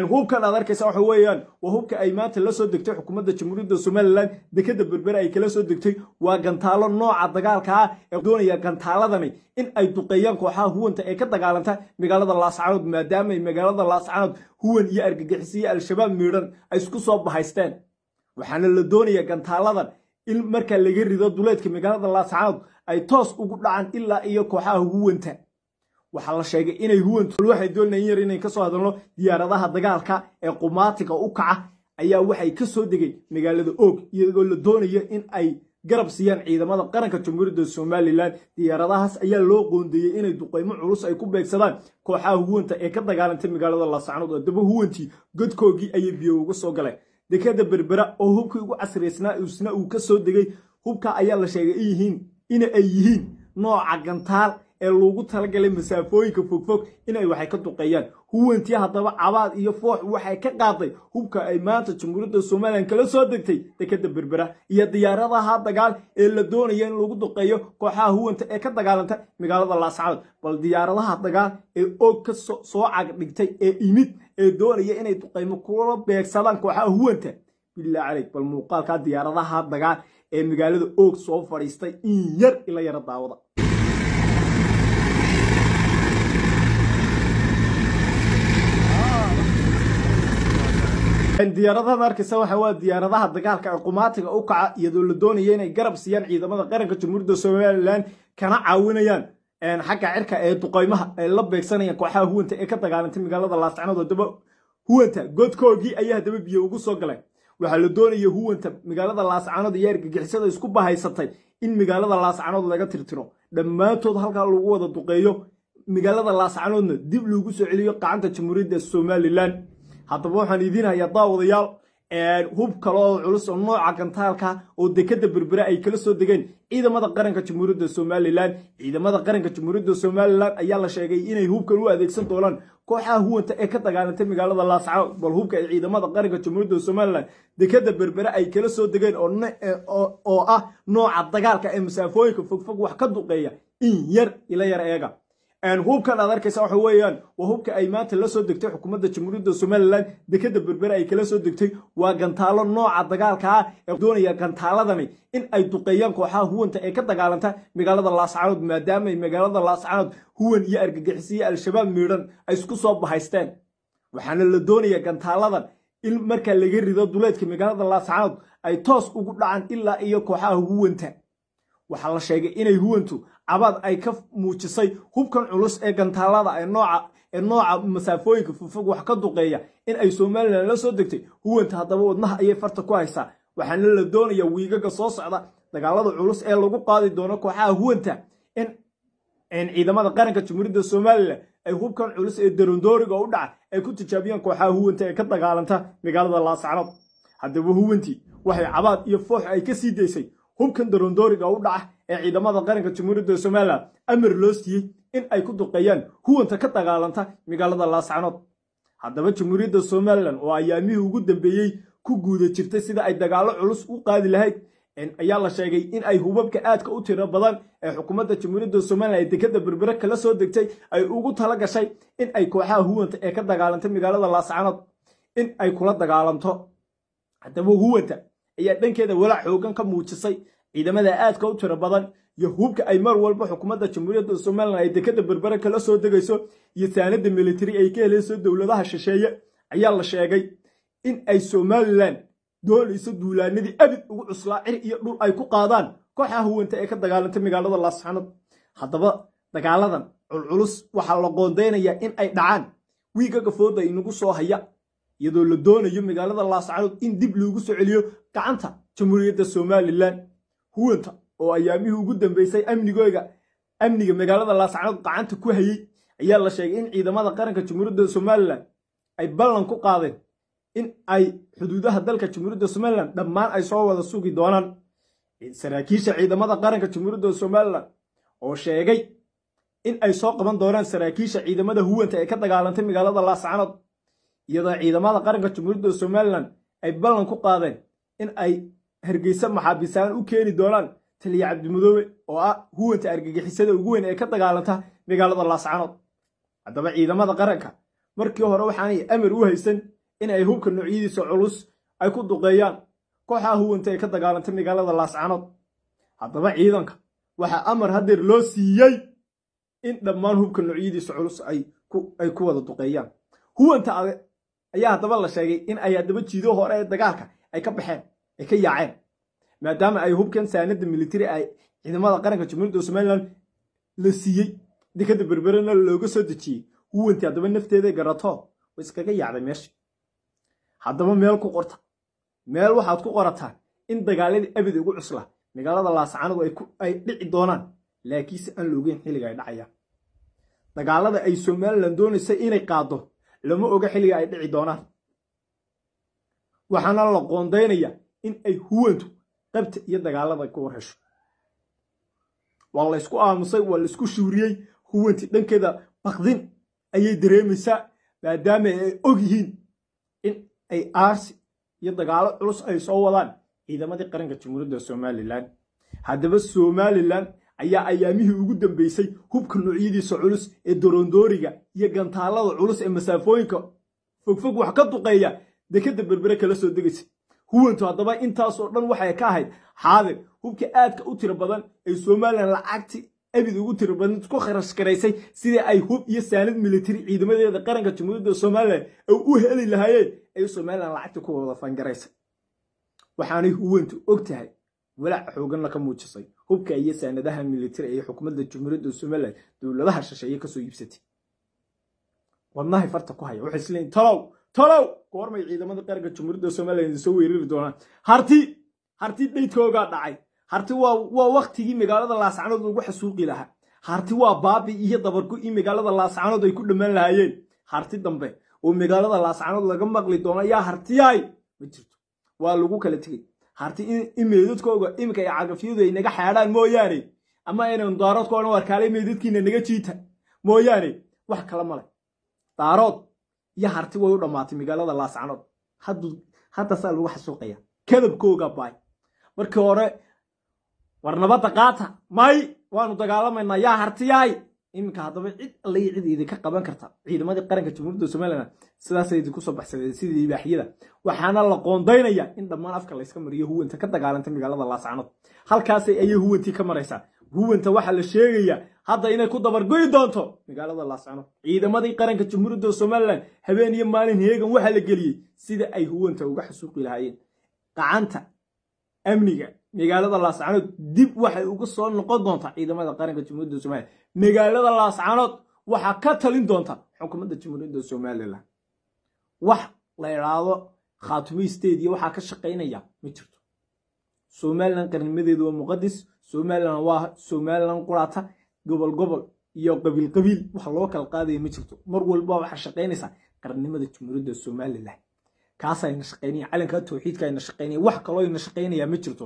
hubkan aad arkaysa waxa weeyaan waa hubka ay maanta la soo degtay xukuumadda jamhuuriyadda somalilan dekeda berbere ay kala soo degtay waa gantaalo nooca dagaalka ah ee doonaya gantaaladani in ay duqeeyaan kooxaha huwanta ee ka dagaalanta magaalada laascanood maadaama magaalada laascanood huwan iyo argagixiso al-shabaab miidhan ay isku soo bahaysteen waxaana la doonayaa gantaaladan in marka laga rido duleedka magaalada laascanood ay toos ugu dhacaan ilaa iyo kooxaha huwanta waxaa la sheegay inay huwantul waxay doonayeen inay kasoo hadalno diyaaradaha dagaalka ee qumaatiga u kaca ayaa waxay kasoo degay magaalada oog iyagoo la doonayo in ay garab siiyaan ciidamada qaranka jamhuuriyadda somalilan diyaaradahaas ayaa loo qoondeeyey inay duqaymo culus ay ku beegsadaan kooxaha huwanta ee ka dagaalantay magaalada lasacnood oo daba huwantii godkoogii ayay biyo uga soo galay dekeda berbera oo hubkii ugu casriyaysnaa isna uu kasoo degay hubka ayaa la sheegay ay yihiin nooca gantaal ee loogu talagalay masaafooyinka fogfog inay waxay ka duqeeyaan huwantii haddaba cabaad iyo foox waxay ka qaaday hubka ay maanta jamhuuriyadda somalilan kala soo degtay dekadda berbera iyo diyaaradaha dagaal ee la doonaya in lagu duqeeyo kooxaha huwanta ee ka dagaalanta magaalada laascadood bal diyaaradaha dagaal ee oog ka soo cagdhigtay ee imid ee doonaya inay duqeymo kula beegsadaan kooxaha huwanta bilaa caleyk bal muuqaalkaa diyaaradaha dagaal ee magaalada oog soo fadhiistay in yar ila yara daawada diyaaradada arkaysa waxa waa diyaaradaha dagaalka qumaatiga u kaca iyadoo la doonaya inay garab siiyaan ciidamada qaranka jamhuuriyadda somalilan kana caawinayaan xagga cirka ee duqaymaha ay la beegsanayaan kooxaha huwanta ee ka dagaalantay magaalada laascanood hadaba huwanta godkoogii ayaa hadaba biyo ugu soo galay waxaa la doonaya huwanta magaalada laascanood iyo argagixisada isku bahaysatay in magaalada laascanood laga tirtiro dhammaantood halkaa lagu wada duqeeyo magaalada laascanoodna dib loogu soo celiyo qacanta jamhuuriyadda somalilan haddaba waxaan idiin hayaa daawadayaal hub kale oo culus oo nooca gantaalka oo dekada berbere ay kala soo degeen ciidamada qaranka jamhuuriyadda somalilan ciidamada qaranka jamhuuriyadda somalilan ayaa la sheegay inay hubkan u adeegsan doonaan kooxaha huwanta ee ka dagaalantay magaalada laascaw bal hubka ee ciidamada qaranka jamhuuriyadda somalilan dekada berbere ay kala soo degeen oo ah nooca dagaalka ee masaafooyinka fogfog wax ka duqeeya in yar ila yar eega hubkan aad arkaysa waxa weeyaan waa hubka ay maanta la soo degtay xukuumadda jamhuuriyadda somalilan dekeda berbere ay kala soo degtay waa gantaalo nooca dagaalka ah ee doonaya gantaaladani in ay duqeeyaan kooxaha huwanta ee ka dagaalanta magaalada laascanood maadaama magaalada laascanood huwan iyo argagixis al-shabaab miidhan ay isku soo bahaysteen waxaana la doonaya gantaaladan in markaa laga rido duleedka magaalada laascanood ay toos ugu dhacaan ilaa iyo kooxaha huwanta waxaa la sheegay inay huwantu cabaad ay ka muujisay hubkan culus ee gantaalada ee nooca masaafooyinka fufog wax ka duqeeya in ay somalilan la soo degtay huwanta haddaba wadnaha ayay farta ku haysaa waxaana la doonayaa wiigaga soo socda dagaalada culus ee lagu qaadi doono kooxaha huwanta in ciidamada qaranka jumhuuriyadda somalilan ay hubkan culus ee darondooriga u dhaca ay ku tijaabiyaan kooxaha huwanta ee ka dagaalanta magaalada laasacnood haddaba huwantii waxay cabaad iyo foox ay ka sii daysay hubkan darondooriga u dhaca ee ciidamada qaranka jamhuuriyadda somalilan amar loo siiyey in ay ku duqeeyaan huwanta ka dagaalanta magaalada laascanood haddaba jamhuuriyadda somalilan oo ayaamihii ugu dambeeyey ku guuda jirtay sida ay dagaallo culus u qaadi lahayd ayaa la sheegay in ay hubabka aadka u tiro badan ee xukuumadda jamhuuriyadda somaliland ee dekeda berbere kala soo degtay ay ugu tala gashay in ay kooxaha huwanta ee ka dagaalantay magaalada laascanood in ay kula dagaalanto haddaba huwanta ayaa dhankeeda walaac xooggan ka muujisay ciidamada aadka u tiro badan iyo hubka ay mar walba xukuumadda jamhuuriyadda somalilan ay dekeda berbere kala soo degayso iyo saanadda militari ay ka helayso dowladaha shisheeye ayaa la sheegay in ay somalilan doonayso duulaanadii abid ugu cuslaa cir iyo dhul ay ku qaadaan kooxaha huwanta ee ka dagaalantay magaalada laasxanad haddaba dagaaladan culculus waxaa la qoondaynayaa in ay dhacaan wiiga gafooda inagu soo haya iyadoo la doonayo magaalada laascaanood in dib loogu soo celiyo gacanta jamhuuriyadda somalilan huwanta oo ayaamihii ugu dambeysay amnigooga amniga magaalada laascaanood gacanta ku hayey ayaa la sheegay in ciidamada qaranka jamhuuriyadda somalilan ay ballan ku qaadeen in ay xuduudaha dalka jamhuuriyadda somalilan dhammaan ay soo wada sugi doonaan saraakiisha ciidamada qaranka jamhuuriyadda somalilan oo sheegay in ay soo qaban doonaan saraakiisha ciidamada huwanta ee ka dagaalantay magaalada laascaanood iyadoo ciidamada qaranka jamhuuriyadda somalilan ay ballan ku qaadeen in ay hargeysa maxaabiisaan u keeni doonaan taliya cabdimadoobe oo ah huwanta argagixisada ugu weyn ee ka dagaalanta magaalada laascanood haddaba ciidamada qaranka markii hore waxaanay amar u haysan in ay hubka noocyadiisa culus ay ku duqeeyaan kooxaa huwanta ee ka dagaalanta magaalada laascanood haddaba ciidanka waxaa amar haddeer loo siiyey in dhammaan hubka noocyadiisa culus ay ku wada duqeeyaan huwanta ayaa haddaba la sheegay in ay haddaba jiido hore ee dagaalka ay ka baxeen ay ka yaaceen maadaama ay hubkan saanada militari ay ciidamada qaranka jamhuuriyadda somalilan la siiyey dekada berberena looga soo dejiyey huwanti haddaba nafteeda garato way iskaga yaacday meesha haddaba meel ku qorta meel waxaad ku qorataa in dagaaladii abid ugu cusla magaalada laasacaanadu ay dhici doonaan laakiinse aan loogeyn xilliga ay dhacayaan dagaalada ay somalilan doonaysa inay qaado lama oga xilliga ay dhici doonaan waxaana la qoondaynaya in ay huwantu qabta iyo dagaalada ku war hesho waa laysku aamusay waa laisku shuuriyey huwanti dhankeeda bakdin ayay dareemaysaa maadaama ay og yihiin in ay aarsi iyo dagaalo culus ay soo wadaan ciidamadii qaranka jamhuuriyadda somalilan haddaba somalilan ayaa ayaamihii ugu dambeysay hubka noocyadiisa culus ee doroondooriga iyo gantaalada culus ee masaafooyinka fogfog wax ka duqeeya dekadda berbere kala soo degaysa huwantu haddaba intaasoo dhan waxay ka ahayd xaadir hubka aadka u tiro badan ee somalilan lacagti abid ugu tiro badan ku kharash garaysay sidii ay hub iyo saanad militari ciidamadeeda qaranka jumhuuriyadda somalilan ay u heli lahaayeen ay somalilan lacagti ku wada fangaraysa waxaanay huwantu og tahay walaac xooganna ka muujisay hubka iyo saanadaha militari ee xukuumadda jumhuuriyadda somalilan dowladaha shisheeye kasoo iibsatay wadnahay farta ku haya waxay isleeyiin talow talow goormay ciidamada qarga jumhuuriyadda somalilan soo weerari doonaan harti harti dhaydkoogaa dhacay harti waa waktigii magaalada laascanood lagu xasuuqi lahaa harti waa baabi iyo dabargu in magaalada laascanood ay ku dhammaan lahaayeen harti dambe oo magaalada laascanood laga maqli doona yaa hartiyaay ma jirto waa lagu kala tegey harti in meedadkooga iminka ay cagafyadu ay naga xeedhaan mooyaane ama aynan daaroodkoona warkaale meydadkiina naga jiita mooyaane wax kala male daarood iyo harti way u dhammaatay magaalada laascanood haddaasaa lagu xasuuqaya kadabkooga baay markii hore war nabadda qaata may waanu dagaalamaynaa yaa harti hartiyaay iminka haddaba cid allay cid idinka qaban karta ciidamadii qaranka jamhuuriyadda somalilan sidaasay idinku soo baxsadeen sidii ibaaxiyada waxaana la qoondaynaya in dhammaan afka layska mariyo huwanta ka dagaalanta magaalada laascanood halkaasay ayay huwantii ka maraysaa huwanta waxaa la sheegayaa hadda inay ku dabargoyi doonto magaalada laascanood ciidamadii qaranka jamhuuriyadda somalilan habeen iyo maalin heegan waxaa la geliyey sida ay huwanta uga xusuuqi lahaayeen gacanta amniga magaalada laascanood dib waxay uga soo noqon doontaa ciidamada qaranka jumhuuriyadda soomaaliya magaalada laascanood waxaa ka talin doontaa xukuumadda jumhuuriyadda somalilan wax la idhaahdo khaatumaysteediiy waxaa ka shaqaynaya ma jirto somalilan qarnimadeedu waa muqadis somalilan waa somalilan qurata gobol gobol iyo qabiil qabiil wax loo kala qaadaya ma jirto mar walba waxaa shaqaynaysaa qarnimada jumhuuriyadda somalilan kaasayna shaqaynaya calankaa towxiidka ayna shaqaynaya wax kaloo ayna shaqaynaya ma jirto